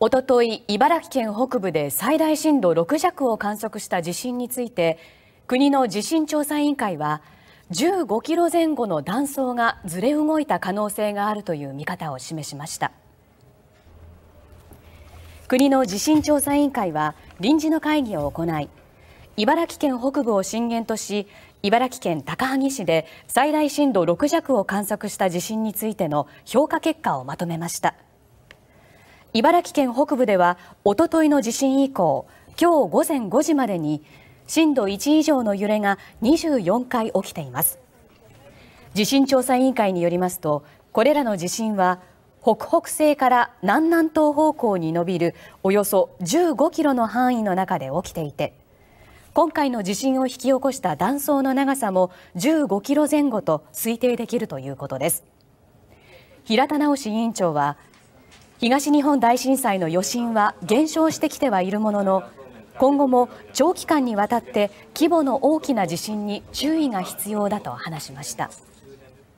一昨日茨城県北部で最大震度6弱を観測した地震について、国の地震調査委員会は、15キロ前後の断層がずれ動いた可能性があるという見方を示しました。国の地震調査委員会は臨時の会議を行い、茨城県北部を震源とし、茨城県高萩市で最大震度6弱を観測した地震についての評価結果をまとめました。茨城県北部ではおとといの地震以降今日午前5時までに震度1以上の揺れが24回起きています地震調査委員会によりますとこれらの地震は北北西から南南東方向に伸びるおよそ15キロの範囲の中で起きていて今回の地震を引き起こした断層の長さも15キロ前後と推定できるということです平田直委員長は東日本大震災の余震は減少してきてはいるものの今後も長期間にわたって規模の大きな地震に注意が必要だと話しました。